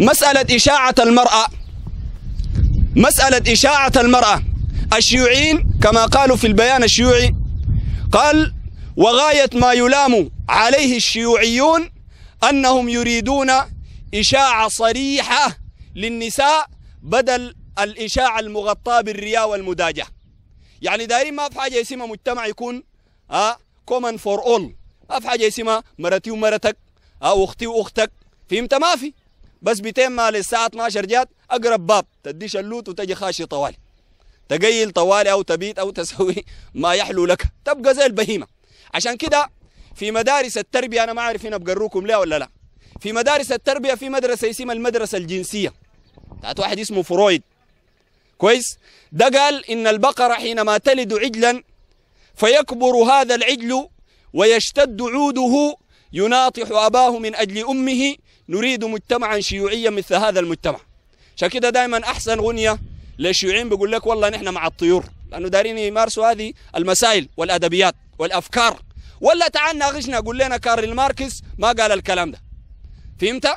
مسألة إشاعة المرأة مسألة إشاعة المرأة الشيوعيين كما قالوا في البيان الشيوعي قال وغاية ما يلام عليه الشيوعيون أنهم يريدون إشاعة صريحة للنساء بدل الإشاعة المغطاة بالرياء والمداجة يعني دايرين ما في حاجة اسمها مجتمع يكون كومن فور اول ما في حاجة اسمها مرتي ومرتك أو آه، أختي وأختك فهمت ما في بس بيتين مال للساعة 12 جات أقرب باب تديش اللوت وتجي خاشي طوالي تقيل طوالي أو تبيت أو تسوي ما يحلو لك تبقى زي البهيمة عشان كده في مدارس التربية أنا ما أعرف هنا بقروكم ليه ولا لا في مدارس التربية في مدرسة اسمها المدرسة الجنسية بتاعت واحد اسمه فرويد كويس ده قال إن البقرة حينما تلد عجلا فيكبر هذا العجل ويشتد عوده يناطح أباه من أجل أمه نريد مجتمعا شيوعيا مثل هذا المجتمع عشان كده دائما احسن اغنيه للشيوعيين بيقول لك والله نحن مع الطيور لانه دارين يمارسوا هذه المسائل والادبيات والافكار ولا تعال ناقشنا قول لنا كارل ماركس ما قال الكلام ده فهمت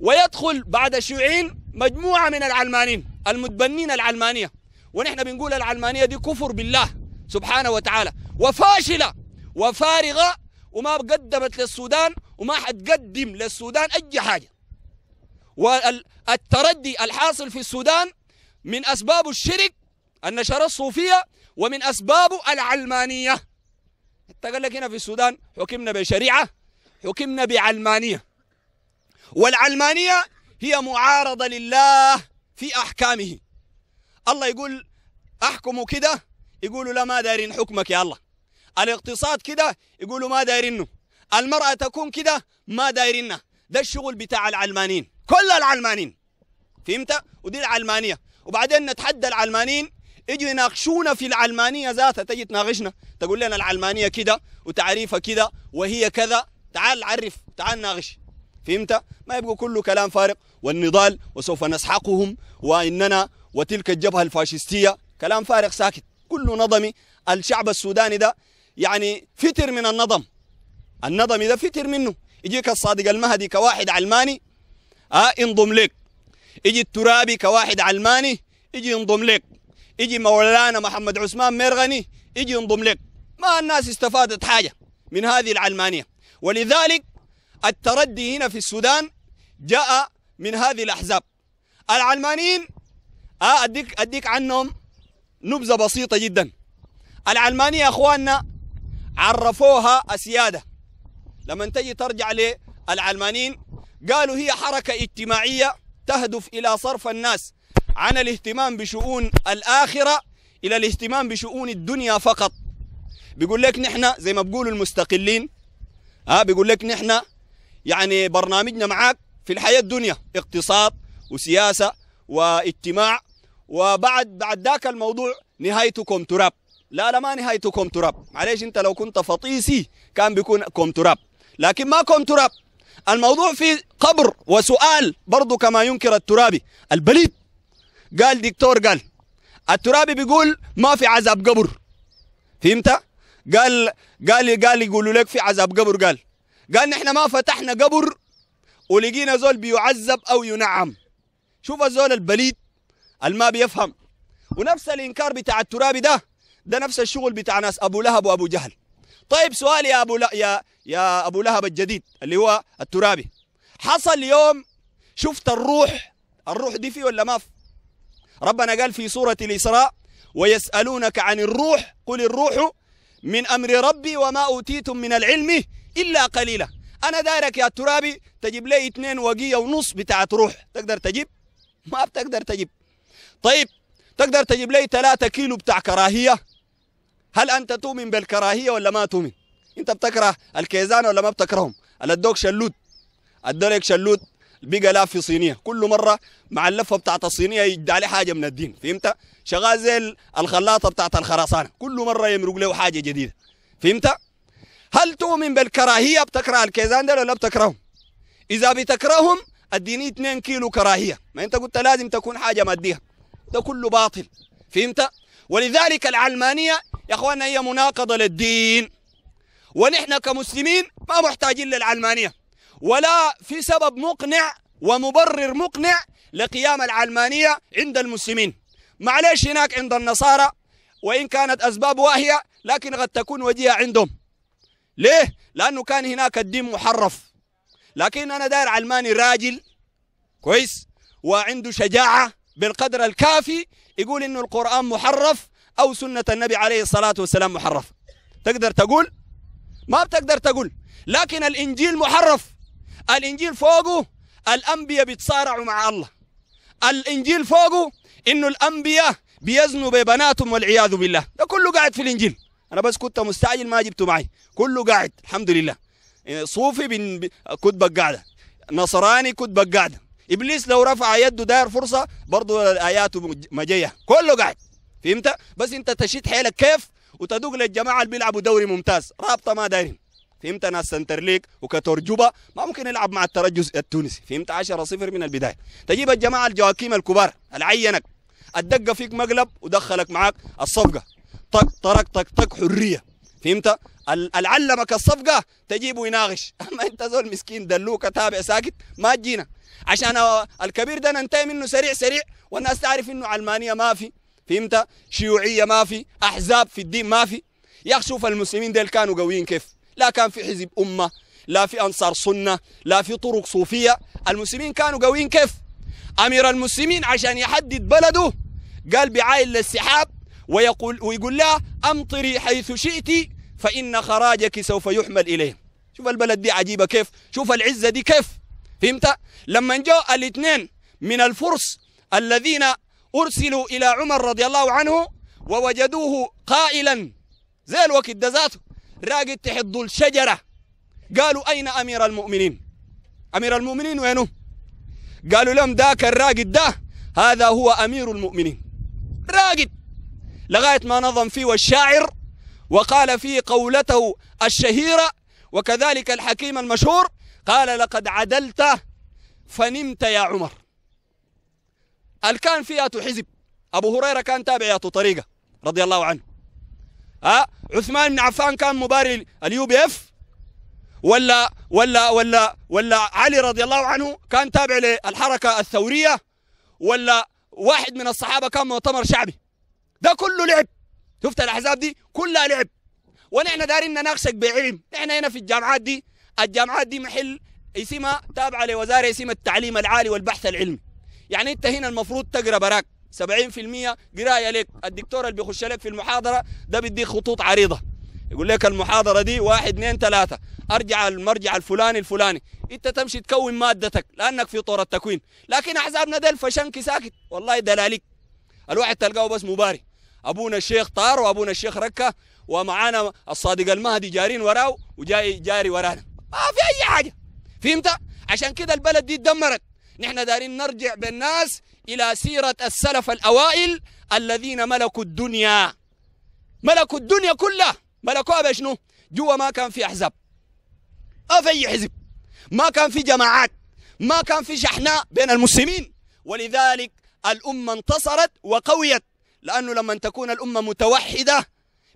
ويدخل بعد الشيوعيين مجموعه من العلمانيين المتبنين العلمانيه ونحن بنقول العلمانيه دي كفر بالله سبحانه وتعالى وفاشله وفارغه وما قدمت للسودان وما حتقدم للسودان أي حاجة والتردي الحاصل في السودان من أسباب الشرك النشرة الصوفية ومن أسبابه العلمانية حتى قال لك هنا في السودان حكمنا بشريعة حكمنا بعلمانية والعلمانية هي معارضة لله في أحكامه الله يقول احكموا كده يقولوا لا ما دارين حكمك يا الله الاقتصاد كده يقولوا ما دايرينه المرأة تكون كده ما دايرينها ده الشغل بتاع العلمانيين كل العلمانيين فهمت ودي العلمانية وبعدين نتحدى العلمانيين يجوا يناقشونا في العلمانية ذاتها تجي تناقشنا تقول لنا العلمانية كده وتعريفها كده وهي كذا تعال عرف تعال ناقش فهمت ما يبقوا كله كلام فارغ والنضال وسوف نسحقهم وإننا وتلك الجبهة الفاشستية كلام فارغ ساكت كله نظمي الشعب السوداني ده يعني فتر من النظم النظم إذا فتر منه يجيك الصادق المهدي كواحد علماني اه انضم لك يجي الترابي كواحد علماني يجي انضم لك يجي مولانا محمد عثمان ميرغني يجي انضم لك ما الناس استفادت حاجة من هذه العلمانية ولذلك التردي هنا في السودان جاء من هذه الأحزاب العلمانيين آه، أديك, أديك عنهم نبذة بسيطة جدا العلمانية أخواننا عرفوها السيادة لما تجي ترجع للعلمانيين قالوا هي حركة اجتماعية تهدف إلى صرف الناس عن الاهتمام بشؤون الآخرة إلى الاهتمام بشؤون الدنيا فقط بيقول لك نحن زي ما بقولوا المستقلين ها بيقول لك نحن يعني برنامجنا معاك في الحياة الدنيا اقتصاد وسياسة واجتماع وبعد بعد ذاك الموضوع نهايتكم تراب لا لا ما نهايته كوم تراب معليش انت لو كنت فطيسي كان بيكون كوم تراب لكن ما كوم تراب الموضوع في قبر وسؤال برضو كما ينكر الترابي البليد قال دكتور قال الترابي بيقول ما في عذاب قبر فهمت قال قال قال يقولوا لك في عذاب قبر قال قال نحن ما فتحنا قبر ولقينا زول بيعذب او ينعم شوف الزول البليد الما بيفهم ونفس الانكار بتاع الترابي ده ده نفس الشغل بتاع ناس ابو لهب وابو جهل طيب سؤال يا ابو يا يا ابو لهب الجديد اللي هو الترابي حصل يوم شفت الروح الروح دي فيه ولا ما في ربنا قال في سوره الاسراء ويسالونك عن الروح قل الروح من امر ربي وما اوتيتم من العلم الا قليلا انا دارك يا الترابي تجيب لي اثنين وقيه ونص بتاعت روح تقدر تجيب ما بتقدر تجيب طيب تقدر تجيب لي ثلاثة كيلو بتاع كراهية هل انت تؤمن بالكراهيه ولا ما تؤمن انت بتكره الكيزان ولا ما بتكرههم ادوك شلوت ادوك شلوت بقى لا في صينيه كل مره مع اللفه بتاعت الصينيه يدعي عليه حاجه من الدين فهمت شغال زي الخلاطه بتاعت الخرسانه كل مره يمرق له حاجه جديده فهمت هل تؤمن بالكراهيه بتكره الكيزان ده ولا بتكرههم اذا بتكرههم اديني 2 كيلو كراهيه ما انت قلت لازم تكون حاجه ماديه ده كله باطل فهمت ولذلك العلمانية يا أخوانا هي مناقضة للدين ونحن كمسلمين ما محتاجين للعلمانية ولا في سبب مقنع ومبرر مقنع لقيام العلمانية عند المسلمين معلش هناك عند النصارى وإن كانت أسباب واهية لكن قد تكون وجيهة عندهم ليه؟ لأنه كان هناك الدين محرف لكن أنا داير علماني راجل كويس وعنده شجاعة بالقدر الكافي يقول انه القرآن محرف او سنة النبي عليه الصلاة والسلام محرف تقدر تقول ما بتقدر تقول لكن الانجيل محرف الانجيل فوقه الانبياء بيتصارعوا مع الله الانجيل فوقه انه الانبياء بيزنوا ببناتهم والعياذ بالله ده كله قاعد في الانجيل انا بس كنت مستعجل ما جبته معي كله قاعد الحمد لله إيه، صوفي بن كتبك قاعده نصراني كتبك قاعده ابليس لو رفع يده داير فرصه برضه اياته مجيه كله قاعد فهمت بس انت تشد حيلك كيف وتدوق للجماعه اللي بيلعبوا دوري ممتاز رابطه ما دايرين فهمت ناس سنتر ليك وكترجبة ما ممكن يلعب مع الترجس التونسي فهمت 10 0 من البدايه تجيب الجماعه الجواكيم الكبار العينك الدقه فيك مقلب ودخلك معاك الصفقه طق طرق طق طق حريه فهمت العلمك الصفقه تجيبه يناقش اما انت زول مسكين دلوك تابع ساكت ما تجينا عشان الكبير ده ننتهي منه سريع سريع والناس تعرف انه علمانيه ما في فهمت شيوعيه ما في احزاب في الدين ما في يا شوف المسلمين ديل كانوا قويين كيف لا كان في حزب امه لا في انصار سنه لا في طرق صوفيه المسلمين كانوا قويين كيف امير المسلمين عشان يحدد بلده قال بعايل للسحاب ويقول ويقول لها امطري حيث شئت فإن خراجك سوف يحمل إليه شوف البلد دي عجيبة كيف شوف العزة دي كيف فهمت لما جاء الاثنين من الفرس الذين أرسلوا إلى عمر رضي الله عنه ووجدوه قائلا زي الوقت ده ذاته راقد تحض الشجرة قالوا أين أمير المؤمنين أمير المؤمنين وينه قالوا لهم ذاك الراقد ده هذا هو أمير المؤمنين راقد لغاية ما نظم فيه الشاعر وقال فيه قولته الشهيرة وكذلك الحكيم المشهور قال لقد عدلت فنمت يا عمر الكان فيها حزب أبو هريرة كان تابع طريقة رضي الله عنه ها آه، عثمان بن عفان كان مباري اليو بي اف ولا ولا ولا ولا علي رضي الله عنه كان تابع للحركة الثورية ولا واحد من الصحابة كان مؤتمر شعبي ده كله لعب شفت الاحزاب دي كلها لعب ونحن دارين نناقشك بعلم نحن هنا في الجامعات دي الجامعات دي محل اسمها تابعه لوزاره اسمها التعليم العالي والبحث العلمي يعني انت هنا المفروض تقرا براك 70% قرايه لك الدكتور اللي بيخش لك في المحاضره ده بيديك خطوط عريضه يقول لك المحاضره دي واحد اثنين ثلاثه ارجع المرجع الفلاني الفلاني انت تمشي تكون مادتك لانك في طور التكوين لكن احزابنا ديل فشنكي ساكت والله دلاليك الواحد تلقاه بس مباري ابونا الشيخ طار وابونا الشيخ ركه ومعانا الصادق المهدي جارين وراه وجاي جاري ورانا ما في اي حاجه فهمت عشان كده البلد دي اتدمرت نحن دارين نرجع بالناس الى سيره السلف الاوائل الذين ملكوا الدنيا ملكوا الدنيا كلها ملكوها بشنو جوا ما كان في احزاب ما في اي حزب ما كان في جماعات ما كان في شحناء بين المسلمين ولذلك الامه انتصرت وقويت لأنه لما تكون الأمة متوحدة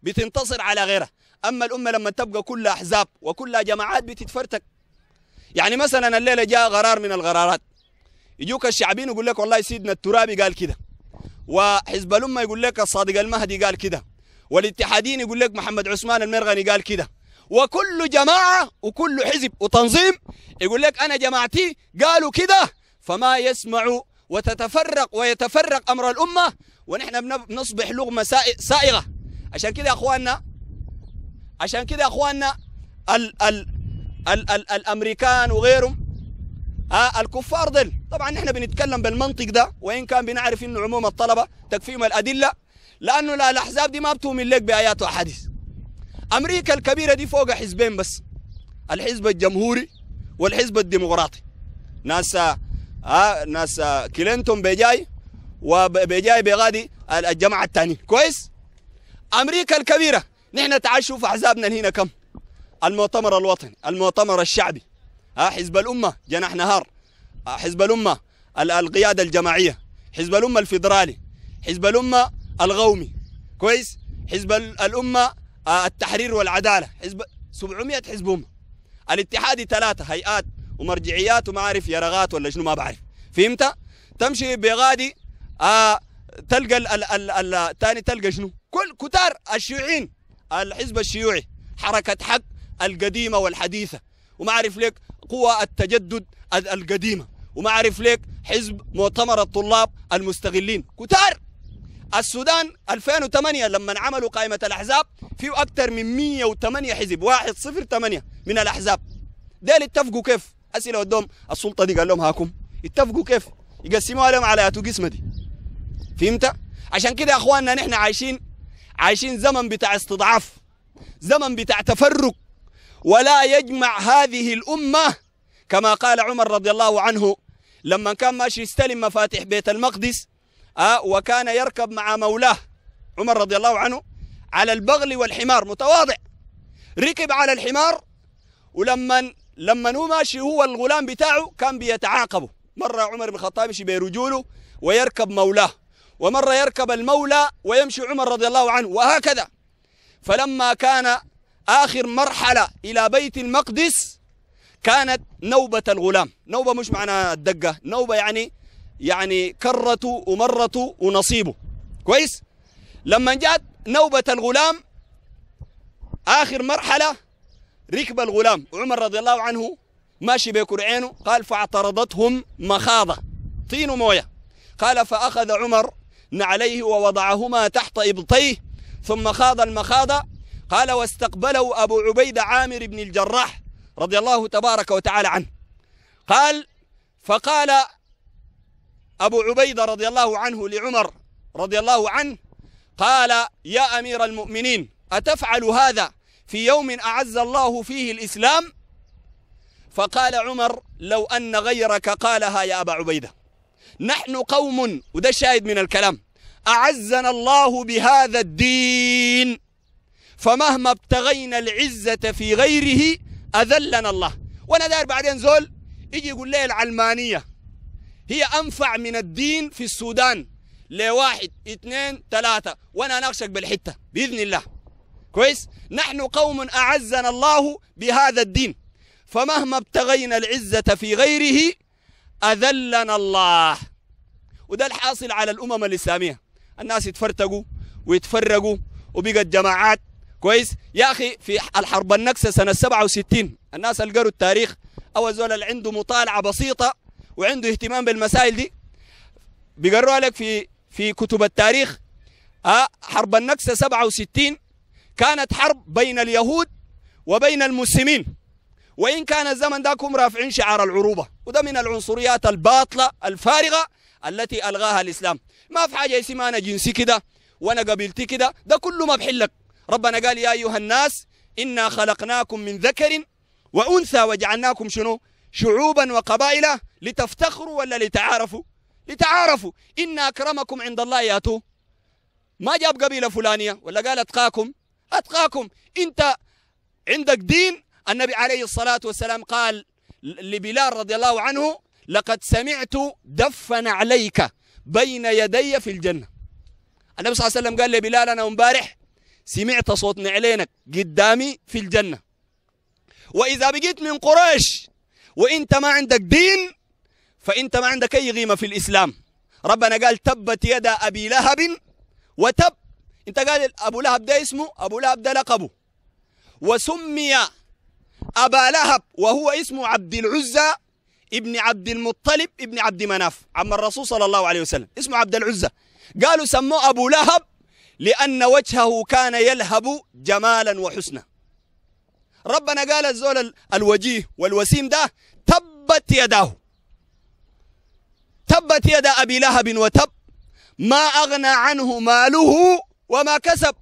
بتنتصر على غيرها أما الأمة لما تبقى كلها أحزاب وكلها جماعات بتتفرتك يعني مثلا الليلة جاء غرار من الغرارات يجوك الشعبين يقول لك والله سيدنا الترابي قال كده وحزب الأمة يقول لك الصادق المهدي قال كده والاتحادين يقول لك محمد عثمان المرغني قال كده وكل جماعة وكل حزب وتنظيم يقول لك أنا جماعتي قالوا كده فما يسمع وتتفرق ويتفرق أمر الأمة ونحن بنصبح لغمه سائغه عشان كده يا اخواننا عشان كده يا اخواننا ال ال ال ال الامريكان وغيرهم آه الكفار دل طبعا نحن بنتكلم بالمنطق ده وان كان بنعرف انه عموم الطلبه تكفيهم الادله لانه لا الاحزاب دي ما بتؤمن لك بايات واحاديث امريكا الكبيره دي فوق حزبين بس الحزب الجمهوري والحزب الديمقراطي ناس آه ناس آه كلينتون بيجاي وبيجاي بيغادي الجماعه الثانية كويس امريكا الكبيره نحن تعال شوف احزابنا هنا كم المؤتمر الوطني المؤتمر الشعبي حزب الامه جناح نهار حزب الامه القياده الجماعيه حزب الامه الفيدرالي حزب الامه القومي كويس حزب الامه آه، التحرير والعداله حزب 700 حزب امه الاتحادي ثلاثه هيئات ومرجعيات وما يرغات ولا شنو ما بعرف فهمت تمشي بغادي آه، ال تلقى الثاني تلقى شنو كل كتار الشيوعيين الحزب الشيوعي حركة حق القديمة والحديثة وما أعرف لك قوى التجدد القديمة وما أعرف لك حزب مؤتمر الطلاب المستغلين كتار السودان 2008 لما عملوا قائمة الأحزاب فيه أكثر من 108 حزب واحد صفر 8 من الأحزاب ديل اتفقوا كيف أسئلة ودهم السلطة دي قال لهم هاكم اتفقوا كيف يقسموها لهم على أتو قسمة دي فهمت عشان كده يا اخواننا نحن عايشين عايشين زمن بتاع استضعاف زمن بتاع تفرق ولا يجمع هذه الامه كما قال عمر رضي الله عنه لما كان ماشي يستلم مفاتيح بيت المقدس آه وكان يركب مع مولاه عمر رضي الله عنه على البغل والحمار متواضع ركب على الحمار ولما لما هو ماشي هو الغلام بتاعه كان بيتعاقبه مرة عمر بن الخطاب يمشي برجوله ويركب مولاه ومرة يركب المولى ويمشي عمر رضي الله عنه وهكذا فلما كان آخر مرحلة إلى بيت المقدس كانت نوبة الغلام نوبة مش معناها الدقة نوبة يعني يعني كرته ومرته ونصيبه كويس لما جاءت نوبة الغلام آخر مرحلة ركب الغلام عمر رضي الله عنه ماشي بيكر عينه قال فاعترضتهم مخاضة طين وموية قال فأخذ عمر عليه ووضعهما تحت إبطيه ثم خاض المخاض قال واستقبله أبو عبيد عامر بن الجراح رضي الله تبارك وتعالى عنه قال فقال أبو عبيدة رضي الله عنه لعمر رضي الله عنه قال يا أمير المؤمنين أتفعل هذا في يوم أعز الله فيه الإسلام فقال عمر لو أن غيرك قالها يا أبا عبيدة نحن قوم وده شاهد من الكلام أعزنا الله بهذا الدين فمهما ابتغينا العزة في غيره أذلنا الله وأنا داير بعدين زول يجي يقول لي العلمانية هي أنفع من الدين في السودان لواحد اثنين ثلاثة وأنا أناقشك بالحتة بإذن الله كويس نحن قوم أعزنا الله بهذا الدين فمهما ابتغينا العزة في غيره أذلنا الله وده الحاصل على الأمم الإسلامية الناس يتفرتقوا ويتفرقوا وبقت جماعات كويس يا أخي في الحرب النكسة سنة 67 الناس اللي قروا التاريخ أو زول اللي عنده مطالعة بسيطة وعنده اهتمام بالمسائل دي بيقروا لك في في كتب التاريخ آه، حرب النكسة 67 كانت حرب بين اليهود وبين المسلمين وإن كان الزمن داكم رافعين شعار العروبة وده من العنصريات الباطلة الفارغة التي ألغاها الإسلام ما في حاجة اسمها أنا جنسي كده وأنا قبيلتي كده ده كله ما بحلك ربنا قال يا أيها الناس إنا خلقناكم من ذكر وأنثى وجعلناكم شنو شعوبا وقبائل لتفتخروا ولا لتعارفوا لتعارفوا إن أكرمكم عند الله ياتوا ما جاب قبيلة فلانية ولا قال أتقاكم أتقاكم أنت عندك دين النبي عليه الصلاة والسلام قال لبلال رضي الله عنه لقد سمعت دفن عليك بين يدي في الجنة النبي صلى الله عليه وسلم قال لبلال أنا امبارح سمعت صوت نعلينك قدامي في الجنة وإذا بقيت من قريش وإنت ما عندك دين فإنت ما عندك أي قيمة في الإسلام ربنا قال تبت يد أبي لهب وتب أنت قال أبو لهب ده اسمه أبو لهب ده لقبه وسمي أبا لهب وهو اسمه عبد العزة ابن عبد المطلب ابن عبد مناف عم الرسول صلى الله عليه وسلم اسمه عبد العزة قالوا سموه أبو لهب لأن وجهه كان يلهب جمالا وحسنا ربنا قال الزول الوجيه والوسيم ده تبت يداه تبت يدا أبي لهب وتب ما أغنى عنه ماله وما كسب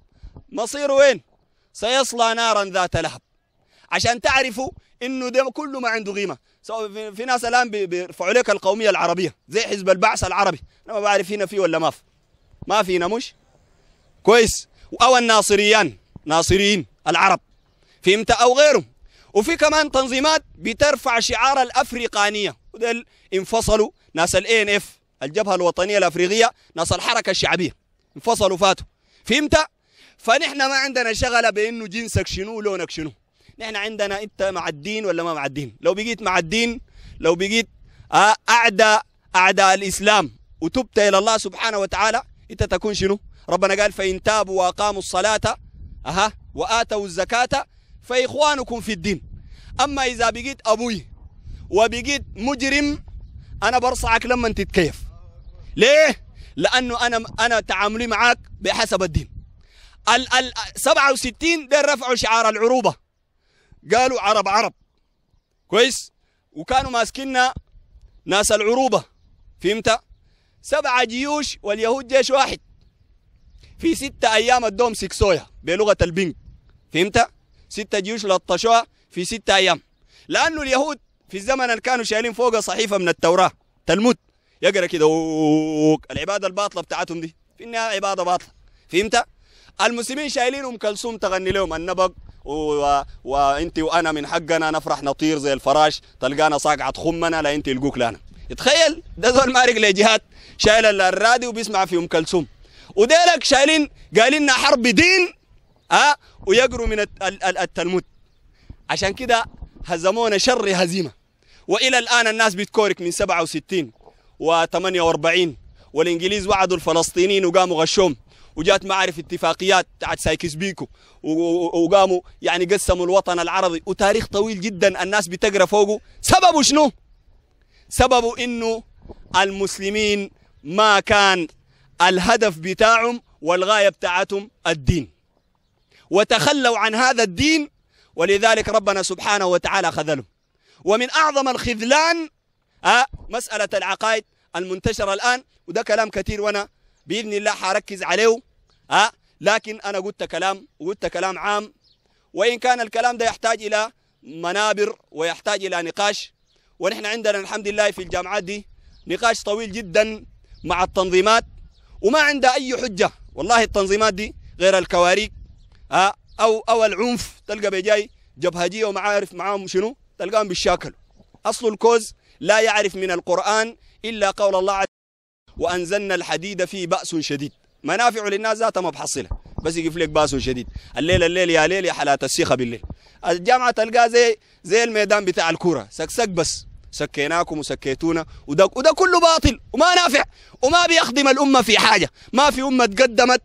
مصيره وين سيصلى نارا ذات لهب عشان تعرفوا انه ده كله ما عنده قيمه سواء في, ناس الان بيرفعوا لك القوميه العربيه زي حزب البعث العربي انا ما بعرف هنا في ولا ما في ما في مش كويس او الناصريان ناصريين العرب فهمت او غيرهم وفي كمان تنظيمات بترفع شعار الافريقانيه ودل انفصلوا ناس الاي ان اف الجبهه الوطنيه الافريقيه ناس الحركه الشعبيه انفصلوا فاتوا فهمت فنحن ما عندنا شغله بانه جنسك شنو لونك شنو نحن عندنا انت مع الدين ولا ما مع الدين لو بقيت مع الدين لو بقيت آه، اعداء اعداء الاسلام وتبت الى الله سبحانه وتعالى انت تكون شنو ربنا قال فان تابوا واقاموا الصلاه اها واتوا الزكاه فاخوانكم في الدين اما اذا بقيت ابوي وبقيت مجرم انا برصعك لما تتكيف ليه لانه انا انا تعاملي معك بحسب الدين ال ال 67 ده رفعوا شعار العروبه قالوا عرب عرب كويس وكانوا ماسكيننا ناس العروبة فهمت سبعة جيوش واليهود جيش واحد في ستة أيام الدوم سكسويا بلغة البنك فهمت ستة جيوش لطشوها في ستة أيام لأنه اليهود في الزمن اللي كانوا شايلين فوق صحيفة من التوراة تلمود يقرا كده العبادة الباطلة بتاعتهم دي في النهاية عبادة باطلة فهمت المسلمين شايلين أم كلثوم تغني لهم النبق و... وانت وانا من حقنا نفرح نطير زي الفراش تلقانا صاقعه خمنا لا انت يلقوك لنا تخيل ده زول مارق لجهات شايل الراديو وبيسمع في ام كلثوم وديلك شايلين لنا حرب دين ها أه؟ ويقروا من التلمود عشان كده هزمونا شر هزيمه والى الان الناس بتكورك من 67 و48 والانجليز وعدوا الفلسطينيين وقاموا غشوم وجات معارف اتفاقيات تاعت سايكس بيكو وقاموا يعني قسموا الوطن العربي وتاريخ طويل جدا الناس بتقرا فوقه سببه شنو؟ سببه انه المسلمين ما كان الهدف بتاعهم والغايه بتاعتهم الدين وتخلوا عن هذا الدين ولذلك ربنا سبحانه وتعالى خذلهم ومن اعظم الخذلان آه، مساله العقائد المنتشره الان وده كلام كثير وانا باذن الله حركز عليه أه؟ لكن أنا قلت كلام قلت كلام عام وإن كان الكلام ده يحتاج إلى منابر ويحتاج إلى نقاش ونحن عندنا الحمد لله في الجامعات دي نقاش طويل جدا مع التنظيمات وما عندها أي حجة والله التنظيمات دي غير الكواريك أه؟ أو أو العنف تلقى بيجاي جبهجية وما عارف معاهم شنو تلقاهم بالشاكل أصل الكوز لا يعرف من القرآن إلا قول الله وأنزلنا الحديد في بأس شديد منافعه للناس ذاتها ما بحصلها بس يقف لك باسو شديد الليل الليل يا ليل يا حالات السيخه بالليل الجامعه تلقاه زي زي الميدان بتاع الكوره سكسك بس سكيناكم وسكيتونا وده وده كله باطل وما نافع وما بيخدم الامه في حاجه ما في امه تقدمت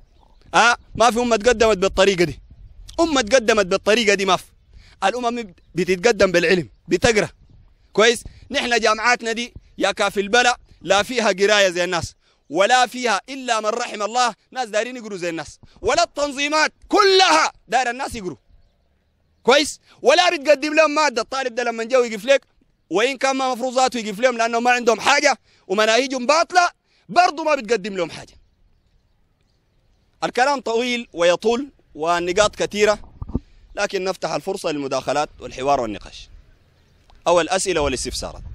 ها آه ما في امه تقدمت بالطريقه دي امه تقدمت بالطريقه دي ما في الامم بتتقدم بالعلم بتقرا كويس نحن جامعاتنا دي يا كافي البلا لا فيها قرايه زي الناس ولا فيها إلا من رحم الله ناس دارين يقروا زي الناس ولا التنظيمات كلها دار الناس يقروا كويس ولا بتقدم لهم مادة الطالب ده لما جاء يقف لك وإن كان ما مفروض ذاته يقف لهم لأنه ما عندهم حاجة ومناهجهم باطلة برضه ما بتقدم لهم حاجة الكلام طويل ويطول والنقاط كثيرة لكن نفتح الفرصة للمداخلات والحوار والنقاش أو الأسئلة والاستفسارات